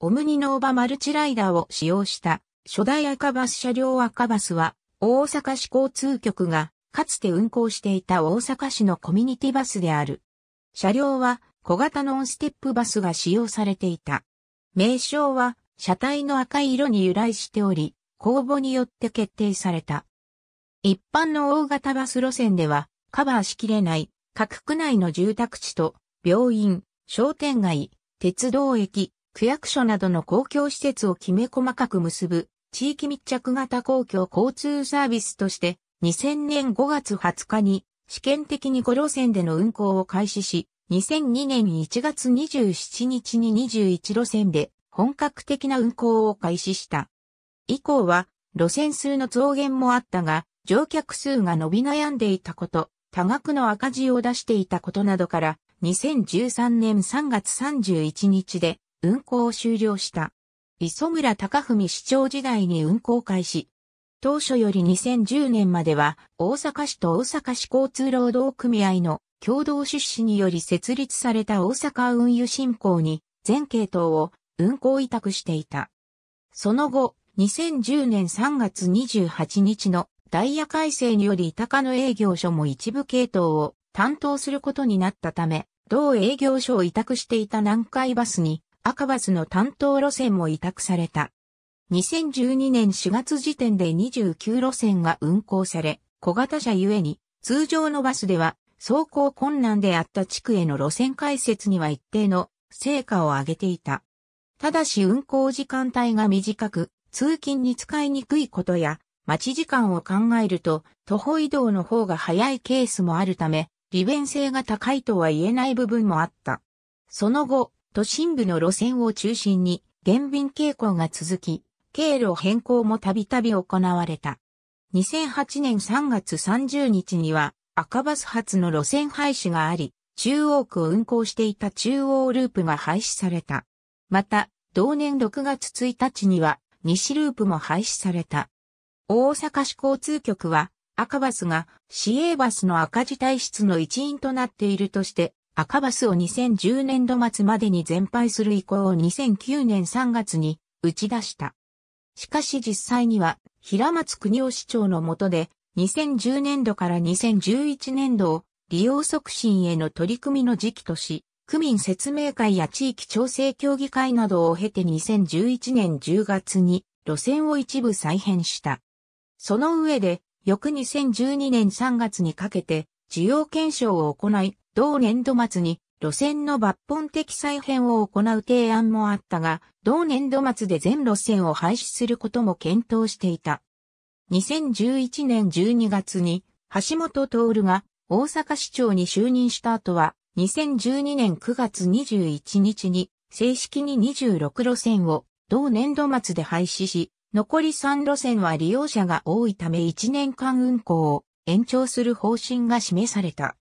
オムニノーバマルチライダーを使用した初代赤バス車両赤バスは大阪市交通局がかつて運行していた大阪市のコミュニティバスである。車両は小型ノンステップバスが使用されていた。名称は車体の赤い色に由来しており、公募によって決定された。一般の大型バス路線ではカバーしきれない各区内の住宅地と病院、商店街、鉄道駅、区役所などの公共施設をきめ細かく結ぶ地域密着型公共交通サービスとして2000年5月20日に試験的に5路線での運行を開始し、2002年1月27日に21路線で本格的な運行を開始した。以降は路線数の増減もあったが、乗客数が伸び悩んでいたこと、多額の赤字を出していたことなどから、2013年3月31日で運行を終了した。磯村隆文市長時代に運行開始。当初より2010年までは大阪市と大阪市交通労働組合の共同出資により設立された大阪運輸振興に全系統を運行委託していた。その後、2010年3月28日のダイヤ改正により高野営業所も一部系統を担当することになったため、同営業所を委託していた南海バスに赤バスの担当路線も委託された。2012年4月時点で29路線が運行され、小型車ゆえに、通常のバスでは走行困難であった地区への路線開設には一定の成果を上げていた。ただし運行時間帯が短く、通勤に使いにくいことや、待ち時間を考えると、徒歩移動の方が早いケースもあるため、利便性が高いとは言えない部分もあった。その後、都心部の路線を中心に減便傾向が続き、経路変更もたびたび行われた。2008年3月30日には赤バス発の路線廃止があり、中央区を運行していた中央ループが廃止された。また、同年6月1日には西ループも廃止された。大阪市交通局は赤バスが市営バスの赤字体質の一因となっているとして赤バスを2010年度末までに全廃する意向を2009年3月に打ち出した。しかし実際には平松国夫市長の下で2010年度から2011年度を利用促進への取り組みの時期とし、区民説明会や地域調整協議会などを経て2011年10月に路線を一部再編した。その上で、翌2012年3月にかけて需要検証を行い、同年度末に路線の抜本的再編を行う提案もあったが、同年度末で全路線を廃止することも検討していた。2011年12月に橋本徹が大阪市長に就任した後は、2012年9月21日に正式に26路線を同年度末で廃止し、残り3路線は利用者が多いため1年間運行を延長する方針が示された。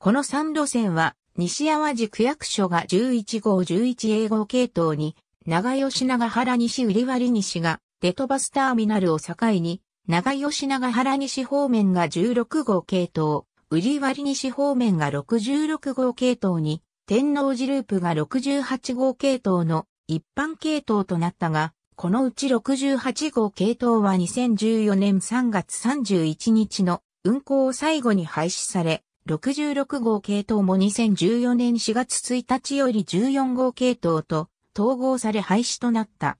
この3路線は、西淡路区役所が11号11英号系統に、長吉長原西売割西が、デトバスターミナルを境に、長吉長原西方面が16号系統、売割西方面が66号系統に、天王寺ループが68号系統の一般系統となったが、このうち68号系統は2014年3月31日の運行を最後に廃止され、66号系統も2014年4月1日より14号系統と統合され廃止となった。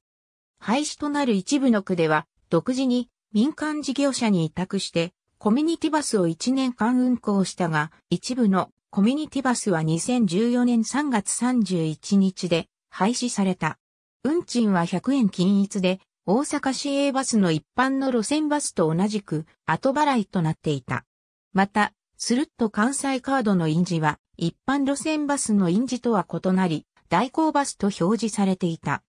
廃止となる一部の区では、独自に民間事業者に委託して、コミュニティバスを1年間運行したが、一部のコミュニティバスは2014年3月31日で廃止された。運賃は100円均一で、大阪市営バスの一般の路線バスと同じく後払いとなっていた。また、するッと関西カードの印字は、一般路線バスの印字とは異なり、代行バスと表示されていた。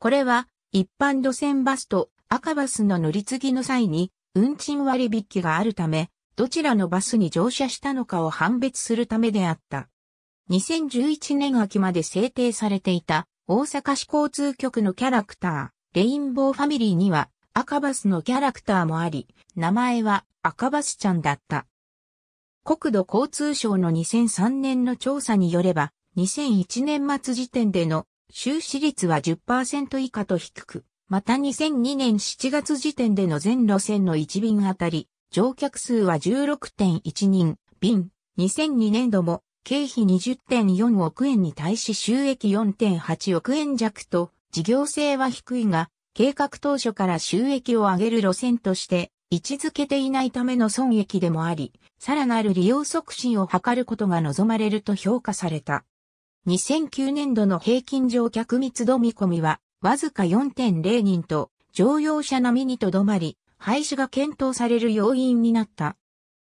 これは、一般路線バスと赤バスの乗り継ぎの際に、運賃割引があるため、どちらのバスに乗車したのかを判別するためであった。2011年秋まで制定されていた大阪市交通局のキャラクター、レインボーファミリーには赤バスのキャラクターもあり、名前は赤バスちゃんだった。国土交通省の2003年の調査によれば、2001年末時点での収支率は10%以下と低く、また2002年7月時点での全路線の1便あたり、乗客数は16.1人、便、2002年度も経費20.4億円に対し収益4.8億円弱と、事業性は低いが、計画当初から収益を上げる路線として位置づけていないための損益でもあり、さらなる利用促進を図ることが望まれると評価された。2009年度の平均乗客密度見込みは、わずか4.0人と、乗用車並みにとどまり、廃止が検討される要因になった。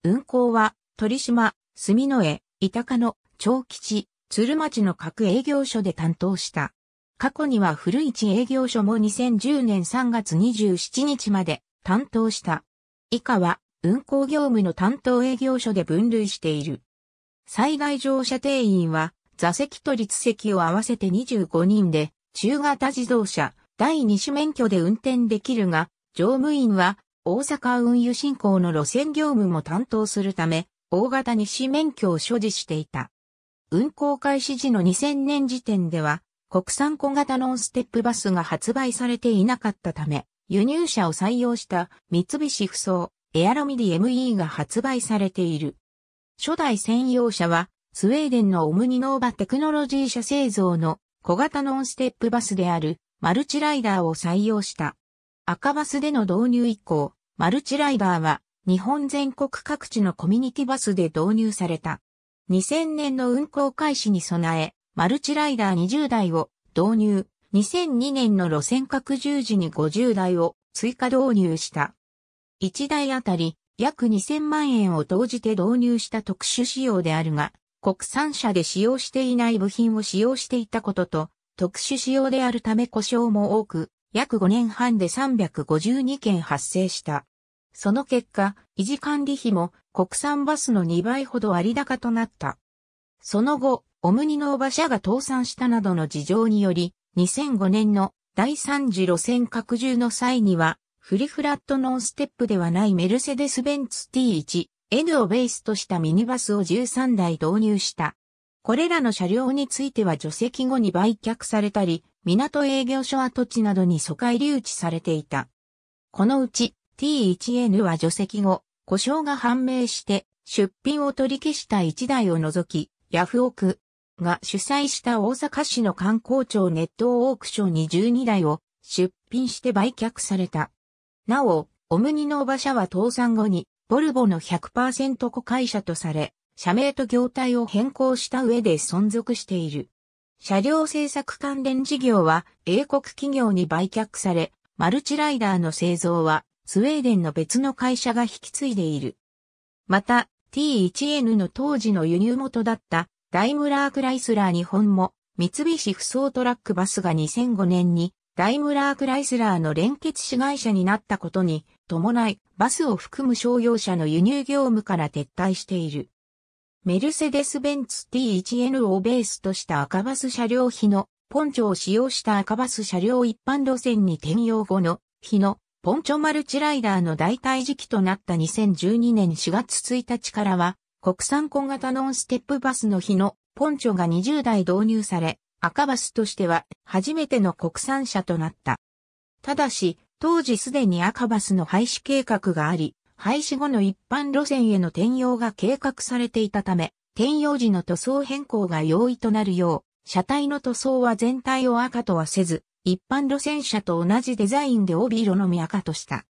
運行は、鳥島、住之江、板高の、長吉、鶴町の各営業所で担当した。過去には古市営業所も2010年3月27日まで担当した。以下は、運行業務の担当営業所で分類している。災害乗車定員は、座席と立席を合わせて25人で、中型自動車、第2種免許で運転できるが、乗務員は、大阪運輸振興の路線業務も担当するため、大型2種免許を所持していた。運行開始時の2000年時点では、国産小型ノンステップバスが発売されていなかったため、輸入車を採用した三菱不走エアロミディ ME が発売されている。初代専用車はスウェーデンのオムニノーバテクノロジー社製造の小型ノンステップバスであるマルチライダーを採用した。赤バスでの導入以降、マルチライダーは日本全国各地のコミュニティバスで導入された。2000年の運行開始に備え、マルチライダー20台を導入、2002年の路線拡充時に50台を追加導入した。1台あたり約2000万円を投じて導入した特殊仕様であるが、国産車で使用していない部品を使用していたことと、特殊仕様であるため故障も多く、約5年半で352件発生した。その結果、維持管理費も国産バスの2倍ほど割高となった。その後、オムニの馬車が倒産したなどの事情により、2005年の第3次路線拡充の際には、フリフラットノンステップではないメルセデス・ベンツ T1、N をベースとしたミニバスを13台導入した。これらの車両については除籍後に売却されたり、港営業所跡地などに疎開留置されていた。このうち T1N は除籍後、故障が判明して出品を取り消した1台を除き、ヤフオク、が主催した大阪市の観光庁ネットオークションに12台を出品して売却された。なお、オムニの馬車は倒産後に、ボルボの100%子会社とされ、社名と業態を変更した上で存続している。車両製作関連事業は英国企業に売却され、マルチライダーの製造はスウェーデンの別の会社が引き継いでいる。また、T1N の当時の輸入元だったダイムラー・クライスラー日本も、三菱不走トラックバスが2005年に、ダイムラー・クライスラーの連結子会社になったことに伴い、バスを含む商用車の輸入業務から撤退している。メルセデス・ベンツ T1N をベースとした赤バス車両日の、ポンチョを使用した赤バス車両一般路線に転用後の、日の、ポンチョマルチライダーの代替時期となった2012年4月1日からは、国産小型ノンステップバスの日のポンチョが20台導入され、赤バスとしては初めての国産車となった。ただし、当時すでに赤バスの廃止計画があり、廃止後の一般路線への転用が計画されていたため、転用時の塗装変更が容易となるよう、車体の塗装は全体を赤とはせず、一般路線車と同じデザインで帯色のみ赤とした。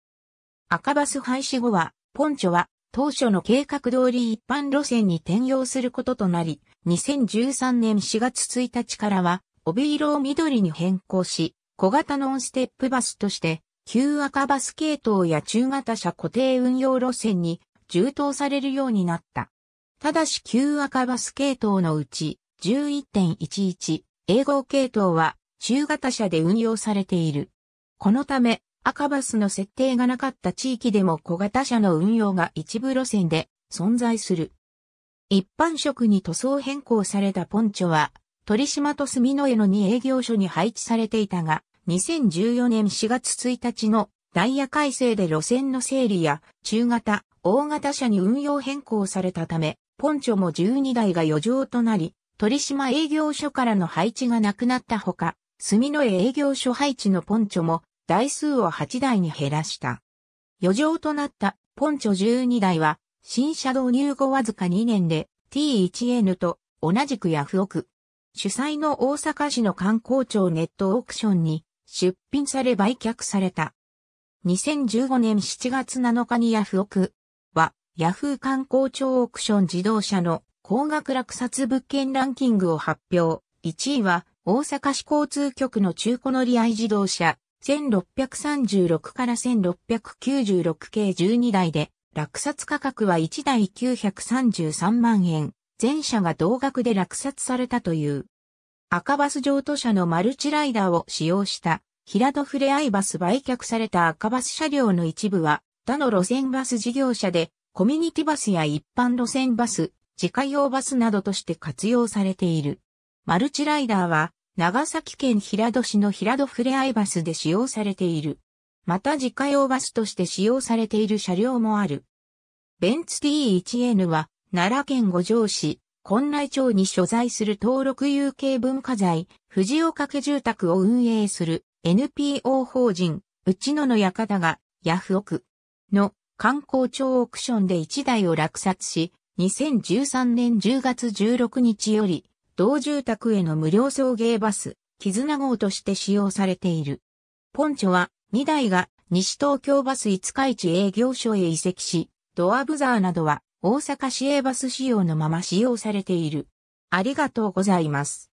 赤バス廃止後は、ポンチョは当初の計画通り一般路線に転用することとなり、2013年4月1日からは、帯色を緑に変更し、小型ノンステップバスとして、旧赤バス系統や中型車固定運用路線に充当されるようになった。ただし旧赤バス系統のうち11.11英語系統は中型車で運用されている。このため赤バスの設定がなかった地域でも小型車の運用が一部路線で存在する。一般職に塗装変更されたポンチョは、鳥島と住之江の2営業所に配置されていたが、2014年4月1日のダイヤ改正で路線の整理や中型、大型車に運用変更されたため、ポンチョも12台が余剰となり、鳥島営業所からの配置がなくなったほか、住之江営業所配置のポンチョも台数を8台に減らした。余剰となったポンチョ12台は、新車導入後わずか2年で T1N と同じくヤフオク。主催の大阪市の観光庁ネットオークションに出品され売却された。2015年7月7日にヤフオクはヤフー観光庁オークション自動車の高額落札物件ランキングを発表。1位は大阪市交通局の中古乗り合い自動車1636から1696計12台で、落札価格は1台933万円。全車が同額で落札されたという。赤バス上都車のマルチライダーを使用した平戸フレアイバス売却された赤バス車両の一部は他の路線バス事業者でコミュニティバスや一般路線バス、自家用バスなどとして活用されている。マルチライダーは長崎県平戸市の平戸ふれあいバスで使用されている。また自家用バスとして使用されている車両もある。ベンツ T1N は、奈良県五条市、本来町に所在する登録有形文化財、藤岡家住宅を運営する NPO 法人、内野の館が、ヤフオクの観光庁オークションで1台を落札し、2013年10月16日より同住宅への無料送迎バス、絆号として使用されている。ポンチョは2台が西東京バス五日市営業所へ移籍し、ドアブザーなどは大阪市営バス仕様のまま使用されている。ありがとうございます。